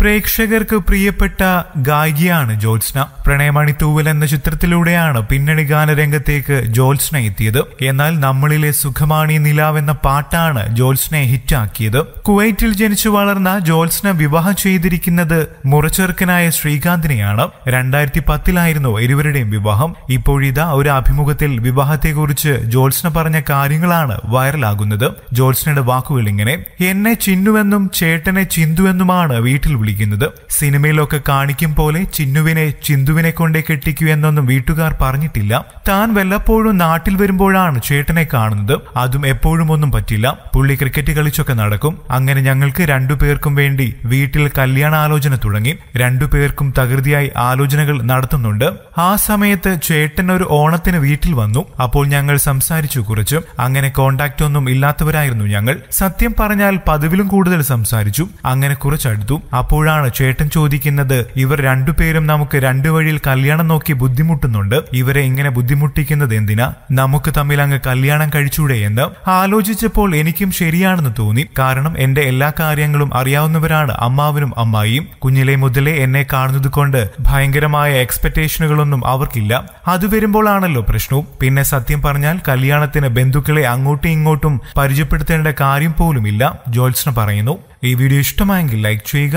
പ്രേക്ഷകർക്ക് പ്രിയപ്പെട്ട ഗായികയാണ് ജോത്സ്ന പ്രണയമണി തൂവൽ എന്ന ചിത്രത്തിലൂടെയാണ് പിന്നണി ഗാനരംഗത്തേക്ക് ജോത്സ്ന എത്തിയത് എന്നാൽ നമ്മളിലെ സുഖമാണി നിലാവ് എന്ന പാട്ടാണ് ജോത്സ്നയെ ഹിറ്റാക്കിയത് കുവൈറ്റിൽ ജനിച്ചു വളർന്ന ജോത്സ്ന വിവാഹം ചെയ്തിരിക്കുന്നത് മുറച്ചെറുക്കനായ ശ്രീകാന്തിനെയാണ് രണ്ടായിരത്തി പത്തിലായിരുന്നു ഇരുവരുടെയും വിവാഹം ഇപ്പോഴിതാ ഒരു അഭിമുഖത്തിൽ വിവാഹത്തെക്കുറിച്ച് ജോത്സ്ന പറഞ്ഞ കാര്യങ്ങളാണ് വൈറലാകുന്നത് ജോത്സ്നയുടെ വാക്കുകൾ ഇങ്ങനെ എന്നെ ചിന്നുവെന്നും ചേട്ടനെ ചിന്തുവെന്നുമാണ് വീട്ടിൽ പിടിക്കുന്നത് സിനിമയിലൊക്കെ കാണിക്കും പോലെ ചിന്നുവിനെ ചിന്തുവിനെ കൊണ്ടേ കെട്ടിക്കൂ എന്നൊന്നും വീട്ടുകാർ പറഞ്ഞിട്ടില്ല താൻ വല്ലപ്പോഴും നാട്ടിൽ വരുമ്പോഴാണ് ചേട്ടനെ കാണുന്നത് അതും എപ്പോഴും ഒന്നും പറ്റില്ല പുള്ളി ക്രിക്കറ്റ് കളിച്ചൊക്കെ നടക്കും അങ്ങനെ ഞങ്ങൾക്ക് രണ്ടുപേർക്കും വേണ്ടി വീട്ടിൽ കല്യാണാലോചന തുടങ്ങി രണ്ടുപേർക്കും തകൃതിയായി ആലോചനകൾ നടത്തുന്നുണ്ട് ആ സമയത്ത് ചേട്ടൻ ഒരു ഓണത്തിന് വീട്ടിൽ വന്നു അപ്പോൾ ഞങ്ങൾ സംസാരിച്ചു കുറച്ച് അങ്ങനെ കോണ്ടാക്ട് ഒന്നും ഇല്ലാത്തവരായിരുന്നു ഞങ്ങൾ സത്യം പറഞ്ഞാൽ പതിവിലും കൂടുതൽ സംസാരിച്ചു അങ്ങനെ കുറച്ചടുത്തു അപ്പോൾ അപ്പോഴാണ് ചേട്ടൻ ചോദിക്കുന്നത് ഇവർ രണ്ടുപേരും നമുക്ക് രണ്ടു വഴിയിൽ കല്യാണം നോക്കി ബുദ്ധിമുട്ടുന്നുണ്ട് ഇവരെ ഇങ്ങനെ ബുദ്ധിമുട്ടിക്കുന്നത് എന്തിനാ നമുക്ക് തമ്മിൽ അങ്ങ് കല്യാണം കഴിച്ചൂടെ എന്ന് ആലോചിച്ചപ്പോൾ എനിക്കും ശരിയാണെന്ന് തോന്നി കാരണം എന്റെ എല്ലാ കാര്യങ്ങളും അറിയാവുന്നവരാണ് അമ്മാവനും അമ്മായിയും കുഞ്ഞിലെ മുതലേ എന്നെ കാണുന്നത് കൊണ്ട് ഭയങ്കരമായ എക്സ്പെക്ടേഷനുകളൊന്നും അവർക്കില്ല അത് വരുമ്പോഴാണല്ലോ പ്രശ്നവും പിന്നെ സത്യം പറഞ്ഞാൽ കല്യാണത്തിന് ബന്ധുക്കളെ അങ്ങോട്ടും ഇങ്ങോട്ടും പരിചയപ്പെടുത്തേണ്ട കാര്യം പോലുമില്ല ജോൽസന പറയുന്നു ഈ വീഡിയോ ഇഷ്ടമായെങ്കിൽ ലൈക്ക് ചെയ്യുക